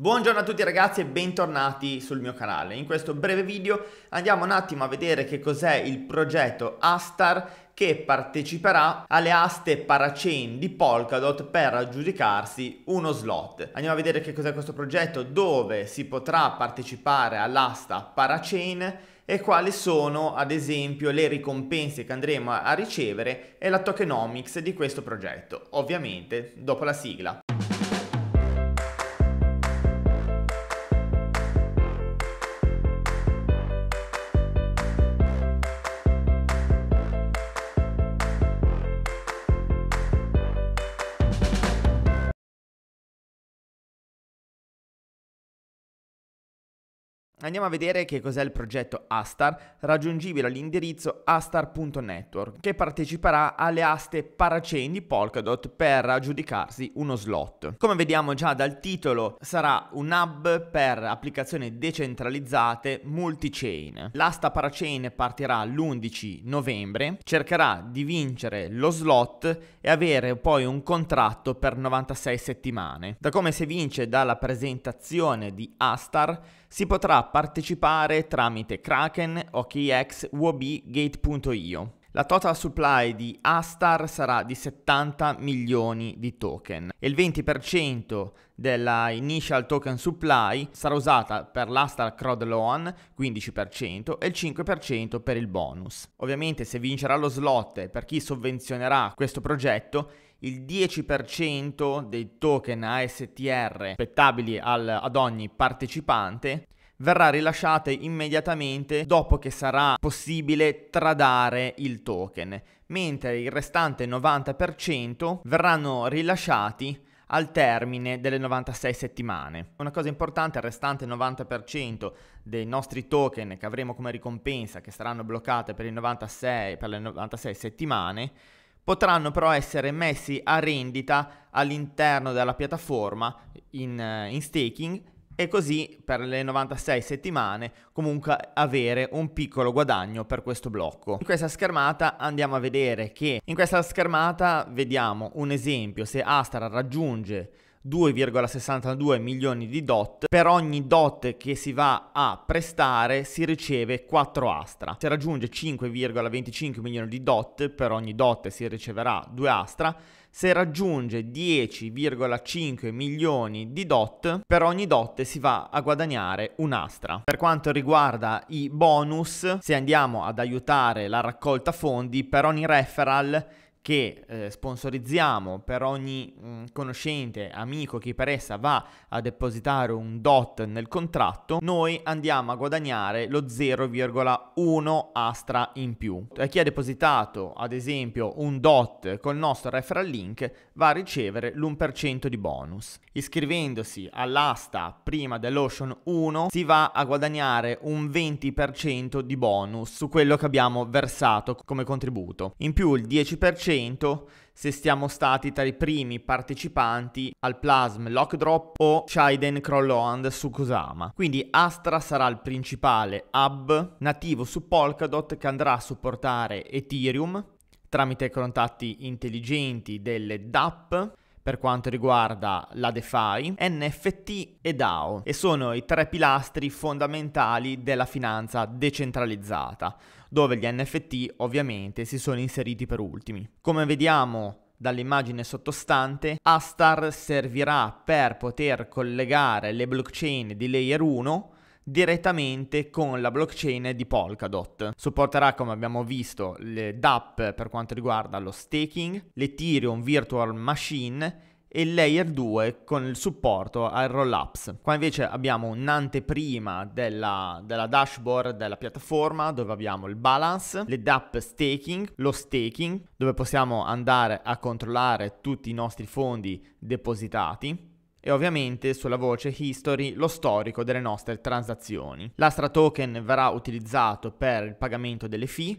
Buongiorno a tutti ragazzi e bentornati sul mio canale. In questo breve video andiamo un attimo a vedere che cos'è il progetto Astar che parteciperà alle aste parachain di Polkadot per aggiudicarsi uno slot. Andiamo a vedere che cos'è questo progetto, dove si potrà partecipare all'asta parachain e quali sono ad esempio le ricompense che andremo a ricevere e la tokenomics di questo progetto, ovviamente dopo la sigla. Andiamo a vedere che cos'è il progetto Astar, raggiungibile all'indirizzo astar.network, che parteciperà alle aste parachain di Polkadot per aggiudicarsi uno slot. Come vediamo già dal titolo, sarà un hub per applicazioni decentralizzate multi-chain. L'asta parachain partirà l'11 novembre, cercherà di vincere lo slot e avere poi un contratto per 96 settimane. Da come si vince dalla presentazione di Astar, si potrà partecipare tramite Kraken, OKX, Wobi, Gate.io. La total supply di Astar sarà di 70 milioni di token e il 20% della initial token supply sarà usata per l'Astar Crowd Loan 15% e il 5% per il bonus. Ovviamente se vincerà lo slot per chi sovvenzionerà questo progetto il 10% dei token ASTR spettabili al, ad ogni partecipante verrà rilasciata immediatamente dopo che sarà possibile tradare il token, mentre il restante 90% verranno rilasciati al termine delle 96 settimane. Una cosa importante, il restante 90% dei nostri token che avremo come ricompensa, che saranno bloccate per, 96, per le 96 settimane, potranno però essere messi a rendita all'interno della piattaforma in, eh, in staking e così per le 96 settimane comunque avere un piccolo guadagno per questo blocco. In questa schermata andiamo a vedere che in questa schermata vediamo un esempio se Astra raggiunge 2,62 milioni di DOT. Per ogni DOT che si va a prestare si riceve 4 astra. Si raggiunge 5,25 milioni di DOT, per ogni DOT si riceverà 2 astra. Se raggiunge 10,5 milioni di DOT, per ogni DOT si va a guadagnare un'astra. Per quanto riguarda i bonus, se andiamo ad aiutare la raccolta fondi, per ogni referral che eh, sponsorizziamo per ogni mh, mm, conoscente, amico, chi per essa va a depositare un DOT nel contratto, noi andiamo a guadagnare lo 0,1 astra in più. E chi ha depositato ad esempio un DOT col nostro referral link va a ricevere l'1% di bonus. Iscrivendosi all'asta prima dell'Ocean 1 si va a guadagnare un 20% di bonus su quello che abbiamo versato come contributo. In più il 10% 100 se siamo stati tra i primi partecipanti al Plasm Lockdrop o Chiden Crolland su Kusama. Quindi Astra sarà il principale hub nativo su Polkadot che andrà a supportare Ethereum tramite contatti intelligenti delle DAP per quanto riguarda la DeFi, NFT e DAO e sono i tre pilastri fondamentali della finanza decentralizzata, dove gli NFT ovviamente si sono inseriti per ultimi. Come vediamo dall'immagine sottostante, Astar servirà per poter collegare le blockchain di Layer 1 direttamente con la blockchain di Polkadot. Supporterà, come abbiamo visto, le DAP per quanto riguarda lo staking, l'Ethereum Virtual Machine e Layer 2 con il supporto al Rollups. Qua invece abbiamo un'anteprima della, della, dashboard della piattaforma dove abbiamo il balance, le DAP staking, lo staking dove possiamo andare a controllare tutti i nostri fondi depositati e ovviamente sulla voce History lo storico delle nostre transazioni. L'Astra Token verrà utilizzato per il pagamento delle fee,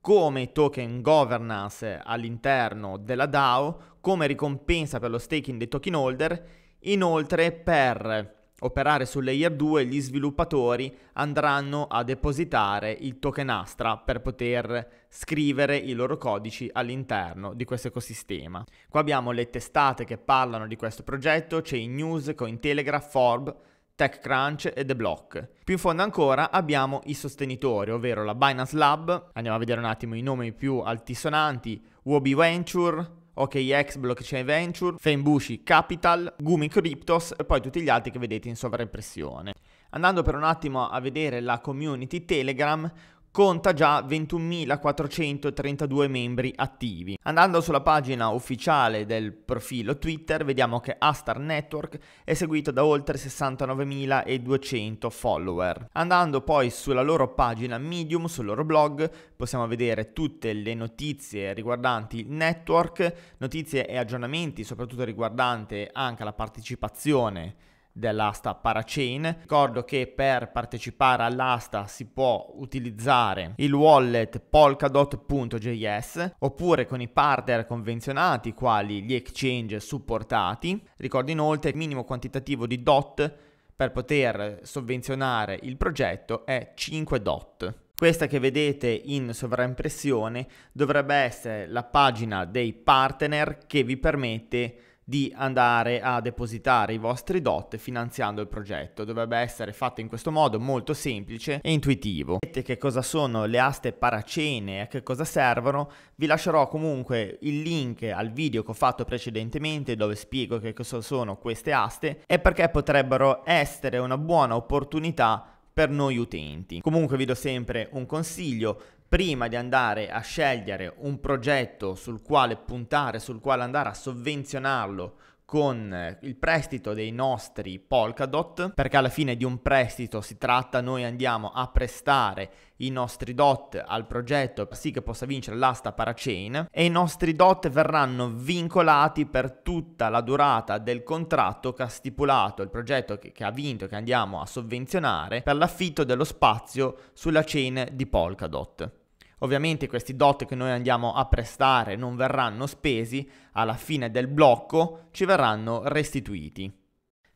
come token governance all'interno della DAO, come ricompensa per lo staking dei token holder, inoltre per operare su layer 2 gli sviluppatori andranno a depositare il token Astra per poter scrivere i loro codici all'interno di questo ecosistema. Qua abbiamo le testate che parlano di questo progetto, c'è in News, Cointelegraph, Forbes, TechCrunch e The Block. Più in fondo ancora abbiamo i sostenitori, ovvero la Binance Lab, andiamo a vedere un attimo i nomi più altisonanti, Wobi Venture, OKX, Blockchain Venture, Fembushi Capital, Gumi Cryptos e poi tutti gli altri che vedete in sovraimpressione. Andando per un attimo a vedere la community Telegram, conta già 21.432 membri attivi. Andando sulla pagina ufficiale del profilo Twitter vediamo che Astar Network è seguito da oltre 69.200 follower. Andando poi sulla loro pagina Medium, sul loro blog, possiamo vedere tutte le notizie riguardanti il network, notizie e aggiornamenti soprattutto riguardante anche la partecipazione dell'asta Parachain. Ricordo che per partecipare all'asta si può utilizzare il wallet polkadot.js oppure con i partner convenzionati quali gli exchange supportati. Ricordo inoltre il minimo quantitativo di DOT per poter sovvenzionare il progetto è 5 DOT. Questa che vedete in sovraimpressione dovrebbe essere la pagina dei partner che vi permette di di andare a depositare i vostri DOT finanziando il progetto. Dovrebbe essere fatto in questo modo molto semplice e intuitivo. Vedete che cosa sono le aste paracene e a che cosa servono? Vi lascerò comunque il link al video che ho fatto precedentemente dove spiego che cosa sono queste aste e perché potrebbero essere una buona opportunità per noi utenti. Comunque vi do sempre un consiglio, prima di andare a scegliere un progetto sul quale puntare, sul quale andare a sovvenzionarlo con eh, il prestito dei nostri Polkadot, perché alla fine di un prestito si tratta, noi andiamo a prestare i nostri DOT al progetto sì che possa vincere l'asta parachain e i nostri DOT verranno vincolati per tutta la durata del contratto che ha stipulato il progetto che, che ha vinto che andiamo a sovvenzionare per l'affitto dello spazio sulla chain di Polkadot. Ovviamente questi dot che noi andiamo a prestare non verranno spesi, alla fine del blocco ci verranno restituiti.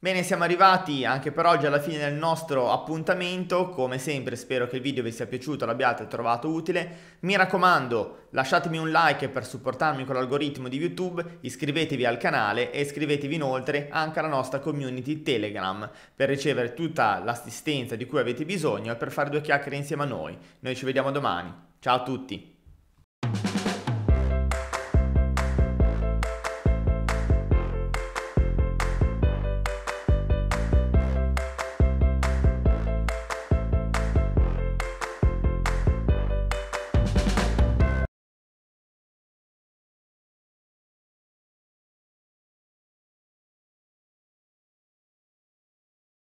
Bene, siamo arrivati anche per oggi alla fine del nostro appuntamento, come sempre spero che il video vi sia piaciuto, l'abbiate trovato utile, mi raccomando lasciatemi un like per supportarmi con l'algoritmo di YouTube, iscrivetevi al canale e iscrivetevi inoltre anche alla nostra community Telegram per ricevere tutta l'assistenza di cui avete bisogno e per fare due chiacchiere insieme a noi. Noi ci vediamo domani. Ciao a tutti!